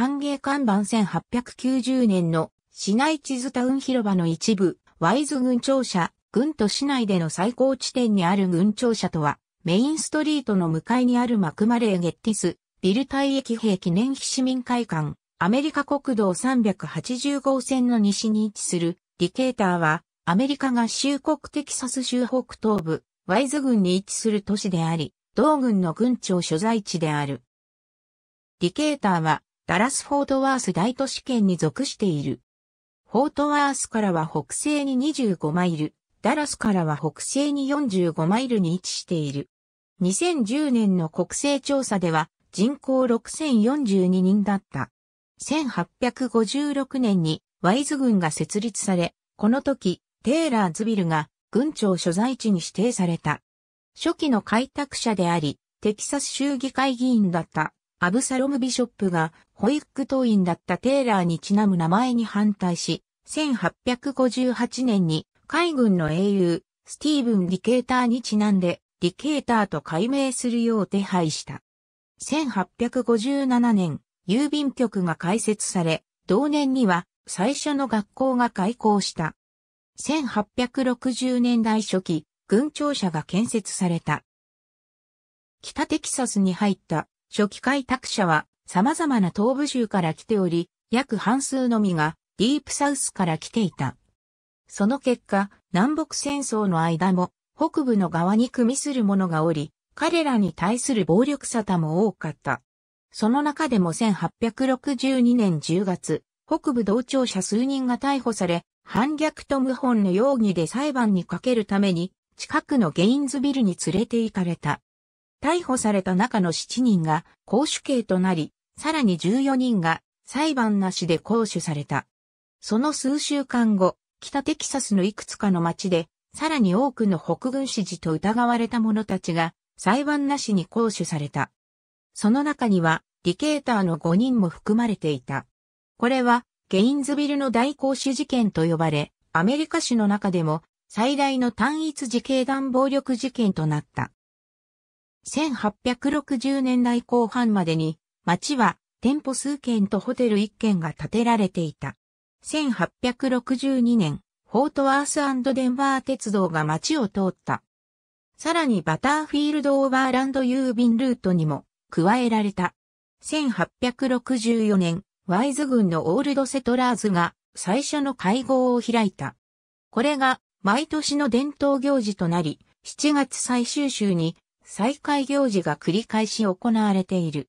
歓迎看板1890年の市内地図タウン広場の一部、ワイズ軍庁舎、軍都市内での最高地点にある軍庁舎とは、メインストリートの向かいにあるマクマレー・ゲッティス、ビル退役駅兵記念碑市民会館、アメリカ国道380号線の西に位置する、ディケーターは、アメリカ合衆国テキサス州北東部、ワイズ軍に位置する都市であり、同軍の軍庁所在地である。ディケーターは、ダラス・フォートワース大都市圏に属している。フォートワースからは北西に25マイル、ダラスからは北西に45マイルに位置している。2010年の国勢調査では人口6042人だった。1856年にワイズ軍が設立され、この時、テーラーズビルが軍庁所在地に指定された。初期の開拓者であり、テキサス州議会議員だったアブサロム・ビショップがホイック党員だったテーラーにちなむ名前に反対し、1858年に海軍の英雄、スティーブン・ディケーターにちなんで、ディケーターと改名するよう手配した。1857年、郵便局が開設され、同年には最初の学校が開校した。1860年代初期、軍庁舎が建設された。北テキサスに入った初期開拓者は様々な東部州から来ており、約半数のみがディープサウスから来ていた。その結果、南北戦争の間も北部の側に組みする者がおり、彼らに対する暴力沙汰も多かった。その中でも1862年10月、北部同庁者数人が逮捕され、反逆と謀反の容疑で裁判にかけるために、近くのゲインズビルに連れて行かれた。逮捕された中の7人が公主刑となり、さらに14人が裁判なしで公主された。その数週間後、北テキサスのいくつかの町で、さらに多くの北軍支持と疑われた者たちが裁判なしに公主された。その中には、ディケーターの5人も含まれていた。これは、ゲインズビルの大公主事件と呼ばれ、アメリカ史の中でも最大の単一自警団暴力事件となった。1860年代後半までに、町は店舗数軒とホテル1軒が建てられていた。1862年、フォートワースデンバー鉄道が町を通った。さらにバターフィールドオーバーランド郵便ルートにも加えられた。1864年、ワイズ軍のオールドセトラーズが最初の会合を開いた。これが毎年の伝統行事となり、7月最終週に再開行事が繰り返し行われている。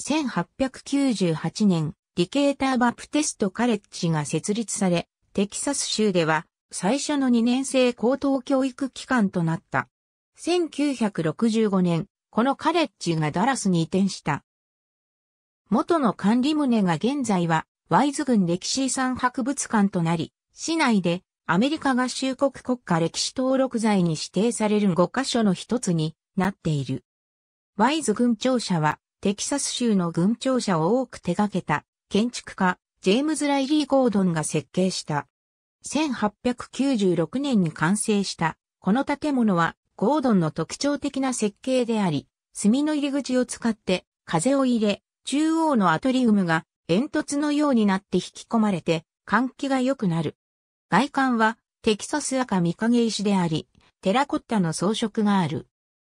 1898年、ディケーター・バプテスト・カレッジが設立され、テキサス州では最初の2年生高等教育機関となった。1965年、このカレッジがダラスに移転した。元の管理棟が現在は、ワイズ郡歴史遺産博物館となり、市内でアメリカ合衆国国家歴史登録財に指定される5カ所の一つになっている。ワイズ軍庁舎は、テキサス州の軍庁舎を多く手掛けた建築家、ジェームズ・ライリー・ゴードンが設計した。1896年に完成した、この建物は、ゴードンの特徴的な設計であり、炭の入り口を使って風を入れ、中央のアトリウムが煙突のようになって引き込まれて換気が良くなる。外観はテキサス赤御影石であり、テラコッタの装飾がある。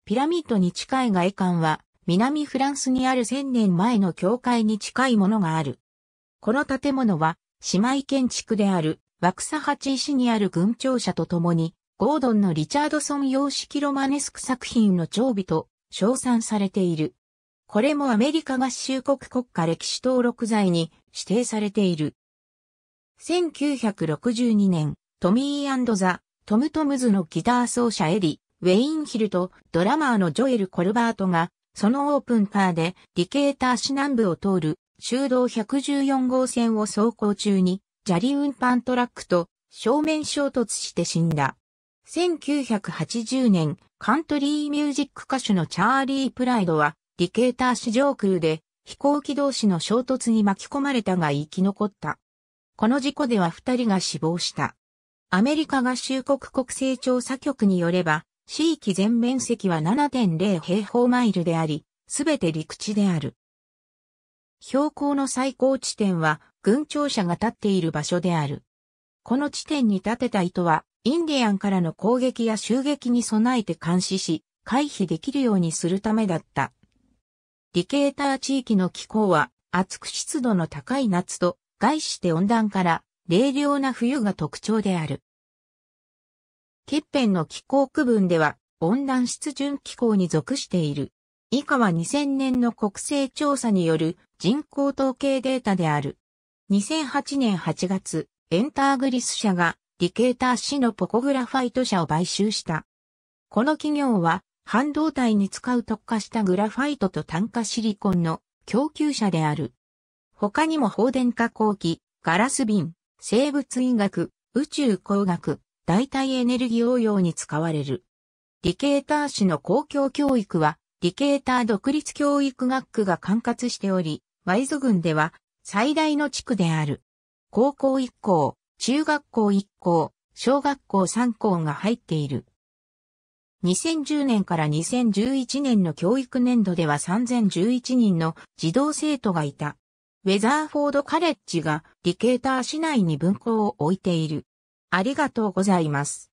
ピラミッドに近い外観は、南フランスにある千年前の教会に近いものがある。この建物は、姉妹建築である、ワクサ八市にある群庁舎と共に、ゴードンのリチャードソン様式ロマネスク作品の長尾と称賛されている。これもアメリカ合衆国国家歴史登録財に指定されている。1962年、トミーザ・トムトムズのギター奏者エリ、ウェインヒルとドラマーのジョエル・コルバートが、そのオープンカーでディケーター市南部を通る修道114号線を走行中に、砂利運搬トラックと正面衝突して死んだ。1980年、カントリーミュージック歌手のチャーリー・プライドは、ディケーター市上空で飛行機同士の衝突に巻き込まれたが生き残った。この事故では二人が死亡した。アメリカ合衆国国勢調査局によれば、地域全面積は7.0平方マイルであり、すべて陸地である。標高の最高地点は、軍庁舎が立っている場所である。この地点に立てた糸は、インディアンからの攻撃や襲撃に備えて監視し、回避できるようにするためだった。リケーター地域の気候は、暑く湿度の高い夏と、外して温暖から、冷涼な冬が特徴である。欠片の気候区分では温暖湿潤気候に属している。以下は2000年の国勢調査による人口統計データである。2008年8月、エンターグリス社がディケーター市のポコグラファイト社を買収した。この企業は半導体に使う特化したグラファイトと炭化シリコンの供給者である。他にも放電加工機、ガラス瓶、生物医学、宇宙工学、代替エネルギー応用に使われる。リケーター市の公共教育は、リケーター独立教育学区が管轄しており、ワイズ郡では最大の地区である。高校1校、中学校1校、小学校3校が入っている。2010年から2011年の教育年度では3011人の児童生徒がいた。ウェザーフォードカレッジがリケーター市内に分校を置いている。ありがとうございます。